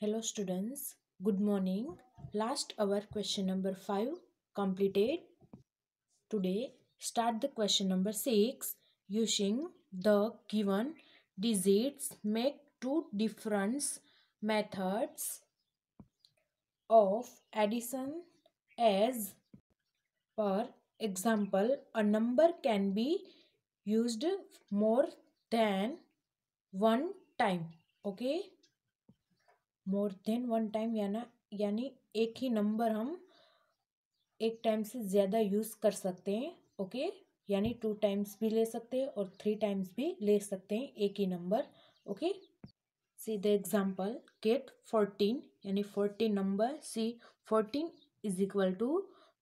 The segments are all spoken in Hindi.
Hello students, good morning. Last hour question number 5 completed. Today start the question number 6 using the given digits make two different methods of addition as for example a number can be used more than one time okay more than one time याना यानी एक ही नंबर हम एक टाइम से ज़्यादा यूज़ कर सकते हैं ओके यानी टू टाइम्स भी ले सकते हैं और थ्री टाइम्स भी ले सकते हैं एक ही number okay see the example get fourteen यानी fourteen number see fourteen is equal to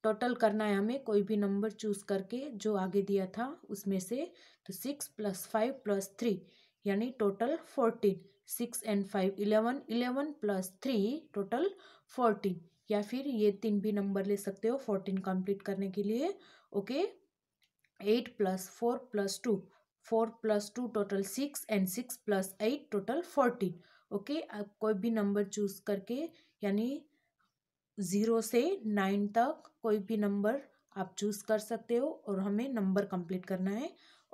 total करना है हमें कोई भी नंबर चूज करके जो आगे दिया था उसमें से तो six plus five plus three यानी total fourteen six and five eleven eleven plus three total fourteen या फिर ये तीन भी नंबर ले सकते हो फोर्टीन कंप्लीट करने के लिए okay eight plus four plus two four plus two total six and six plus eight total fourteen okay आप कोई भी नंबर चूज करके यानी ज़ीरो से नाइन तक कोई भी नंबर आप चूज़ कर सकते हो और हमें नंबर कंप्लीट करना है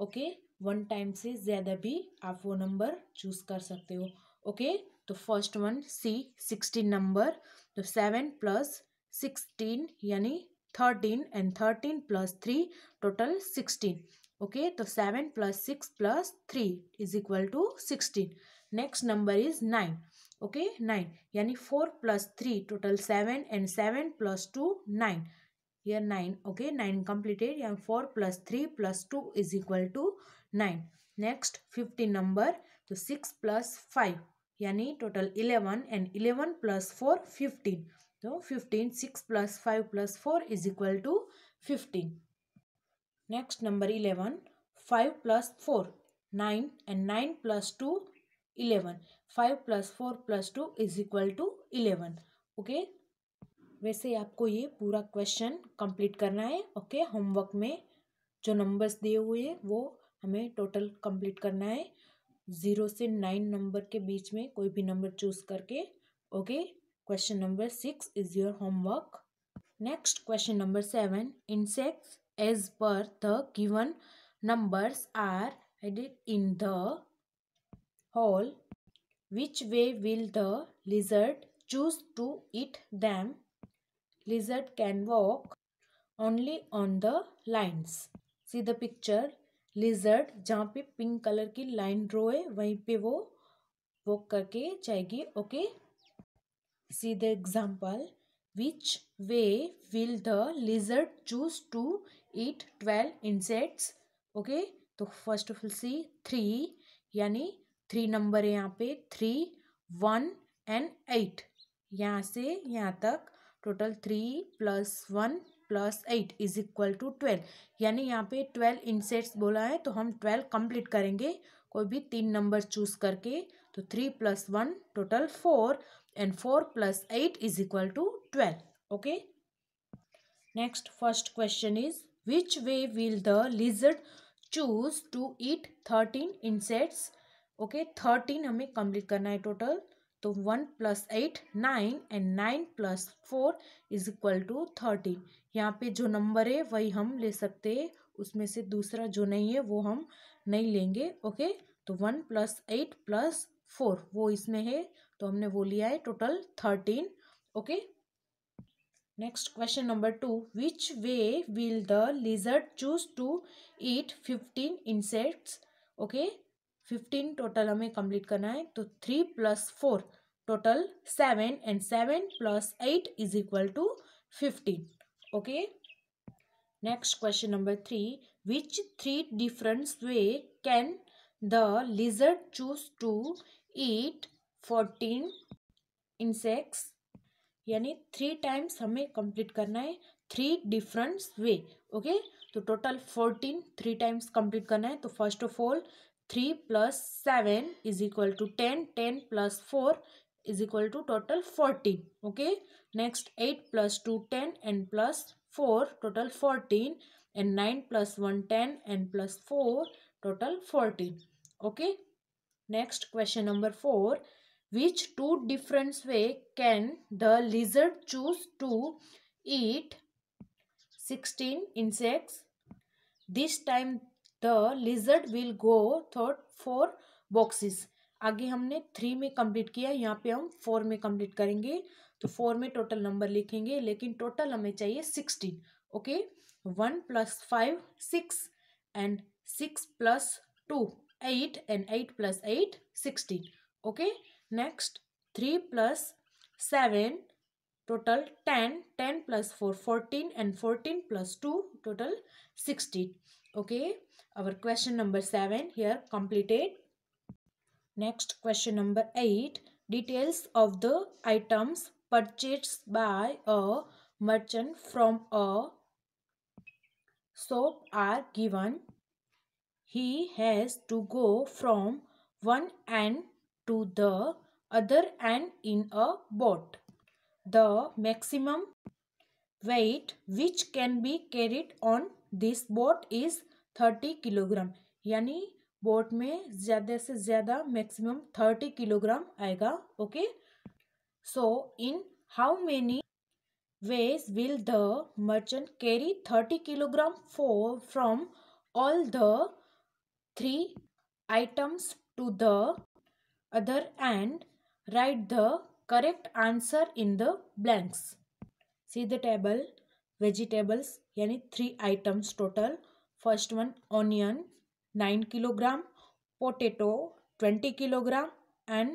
ओके वन टाइम से ज़्यादा भी आप वो नंबर चूज़ कर सकते हो ओके तो first one see sixteen number तो सेवन प्लस सिक्सटीन यानी thirteen and thirteen plus three total sixteen okay तो seven plus six plus three is equal to sixteen next number is nine okay nine यानी four plus three total seven and seven plus two nine या नाइन ओके नाइन कंप्लीटेड या four plus three plus two is equal to nine next fifteen number तो सिक्स प्लस फाइव यानी total eleven and eleven plus four fifteen तो fifteen six plus five plus four is equal to fifteen next number eleven five plus four nine and nine plus two eleven five plus four plus two is equal to eleven okay वैसे आपको ये पूरा क्वेश्चन कंप्लीट करना है ओके okay? होमवर्क में जो नंबर्स दिए हुए हैं वो हमें टोटल कंप्लीट करना है ज़ीरो से नाइन नंबर के बीच में कोई भी नंबर चूज़ करके okay question number six is your homework next question number seven insects as per the given numbers are added in the hole which way will the lizard choose to eat them lizard can walk only on the lines see the picture lizard जहाँ पे पिंक कलर की लाइन ड्रो है वहीं पे वो वॉक करके जाएगी okay see the example which way will the lizard choose to eat twelve insects okay तो first of all see three यानी थ्री नंबर है यहाँ पे थ्री वन एंड एट यहाँ से यहाँ तक total three plus one plus eight is equal to twelve यानी यहाँ पे ट्वेल्व इनसेट्स बोला है तो हम ट्वेल्व कंप्लीट करेंगे कोई भी तीन नंबर चूज करके तो three plus one total four and four plus eight is equal to twelve okay next first question is which way will the lizard choose to eat thirteen insects okay thirteen हमें कंप्लीट करना है टोटल तो one plus eight nine and nine plus four is equal to thirteen यहाँ पे जो नंबर है वही हम ले सकते हैं उसमें से दूसरा जो नहीं है वो हम नहीं लेंगे ओके तो one plus eight plus four वो इसमें है तो हमने वो लिया है total thirteen okay next question number two which way will the lizard choose to eat fifteen insects okay fifteen total हमें कंप्लीट करना है तो three plus four total seven and seven plus eight is equal to fifteen okay next question number three which three different way can the lizard choose to eat fourteen insects यानी थ्री टाइम्स हमें कंप्लीट करना है थ्री डिफरेंट वे ओके तो total fourteen three times complete करना है तो first of all 3 plus 7 is equal to 10. 10 plus 4 is equal to total 14. Okay. Next 8 plus 2 10 and plus 4 total 14 and 9 plus 1 10 and plus 4 total 14. Okay. Next question number 4. Which two different way can the lizard choose to eat 16 insects? This time the lizard will go third four boxes आगे हमने थ्री में कंप्लीट किया यहाँ पे हम फोर में कंप्लीट करेंगे तो फोर में टोटल नंबर लिखेंगे लेकिन टोटल हमें चाहिए sixteen okay one plus five six and six plus two eight and eight plus eight sixteen okay next three plus seven total ten ten plus four fourteen and fourteen plus two total sixteen Okay, our question number 7 here completed. Next question number 8. Details of the items purchased by a merchant from a shop are given. He has to go from one end to the other end in a boat. The maximum weight which can be carried on this boat is thirty kilogram यानी बोट में ज्यादा से ज्यादा मैक्सिमम थर्टी किलोग्राम आएगा okay so in how many ways will the merchant carry thirty kilogram for from all the three items to the other and write the correct answer in the blanks see the table vegetables यानी three items total first one onion nine kilogram potato twenty kilogram and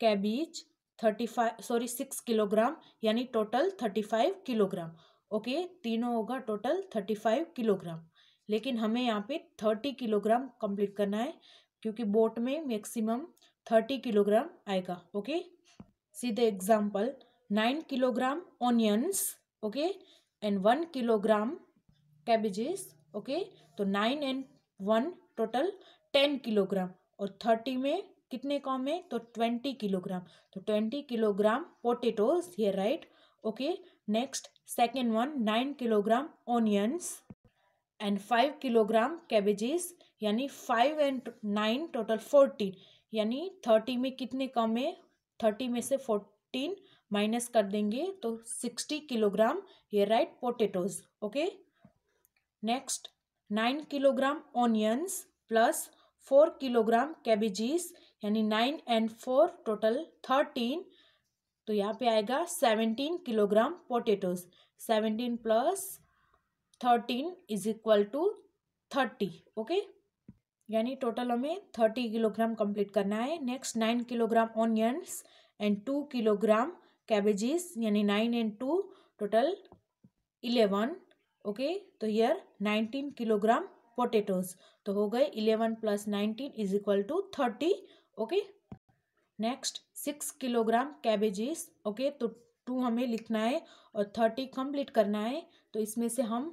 cabbage thirty five sorry six kilogram यानी total thirty five kilogram okay तीनों होगा टोटल थर्टी फाइव किलोग्राम लेकिन हमें यहाँ पे थर्टी किलोग्राम कंप्लीट करना है क्योंकि बोट में मैक्सिमम थर्टी किलोग्राम आएगा ओके सीधे example nine kilogram onions okay and one kilogram cabbages okay तो nine and one total ten kilogram और थर्टी में कितने कॉम है तो ट्वेंटी किलोग्राम तो twenty kilogram potatoes here right okay next second one nine kilogram onions and five kilogram cabbages यानी five and nine total fourteen यानी थर्टी में कितने कम है थर्टी में से फोर्टीन माइनस कर देंगे तो सिक्सटी किलोग्राम ये right potatoes okay next nine kilogram onions plus four kilogram cabbages यानी nine and four total thirteen तो यहाँ पे आएगा seventeen kilogram potatoes seventeen plus thirteen is equal to thirty okay यानी टोटल हमें थर्टी किलोग्राम कंप्लीट करना है next nine kilogram onions and two kilogram cabbages यानी nine and two total eleven okay तो यर नाइनटीन किलोग्राम पोटेटोज तो हो गए eleven plus nineteen is equal to thirty okay next six kilogram cabbages okay तो टू हमें लिखना है और थर्टी कंप्लीट करना है तो इसमें से हम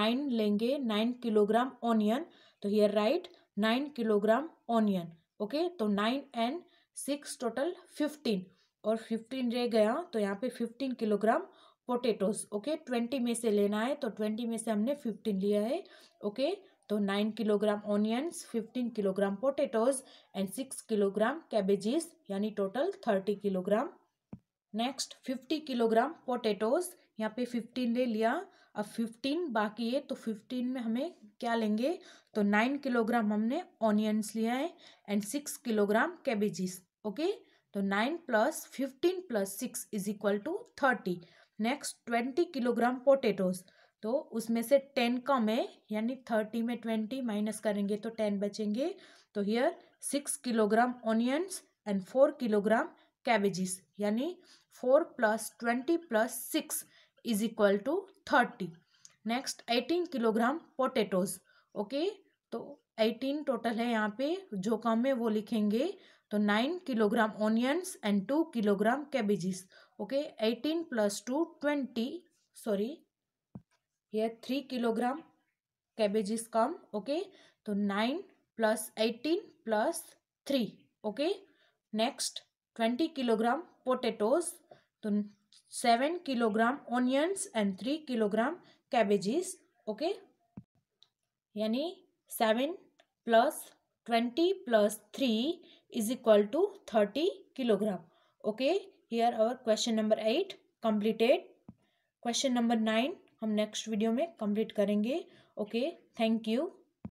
नाइन लेंगे नाइन किलोग्राम ऑनियन तो here right nine kilogram onion okay तो nine and six total fifteen और फिफ्टीन रह गया तो यहाँ पे fifteen kilogram potatoes okay twenty में से लेना है तो ट्वेंटी में से हमने फिफ्टीन लिया है ओके तो nine kilogram onions fifteen kilogram potatoes and six kilogram cabbages यानी total thirty kilogram next fifty kilogram potatoes यहाँ पे फिफ्टीन ले लिया अब फिफ्टीन बाकी है तो फिफ्टीन में हमें क्या लेंगे तो नाइन किलोग्राम हमने ऑनियंस लिया है and six kilogram cabbages okay okay? तो nine plus fifteen plus six is equal to thirty next twenty kilogram potatoes तो उसमें से टेन कम है यानी थर्टी में ट्वेंटी माइनस करेंगे तो टेन बचेंगे तो here six kilogram onions and four kilogram cabbages यानी four plus twenty plus six is equal to thirty next eighteen kilogram potatoes okay तो एटीन टोटल है यहाँ पे जो कम है वो लिखेंगे तो nine kilogram onions and two kilogram cabbages okay eighteen plus two twenty sorry ये थ्री किलोग्राम कैबेजेस कम ओके तो nine plus eighteen plus three okay next twenty kilogram potatoes तो seven kilogram onions and three kilogram cabbages okay यानी seven plus twenty plus three is equal to thirty kilogram okay here our question number eight completed question number nine हम नेक्स्ट वीडियो में कंप्लीट करेंगे ओके थैंक यू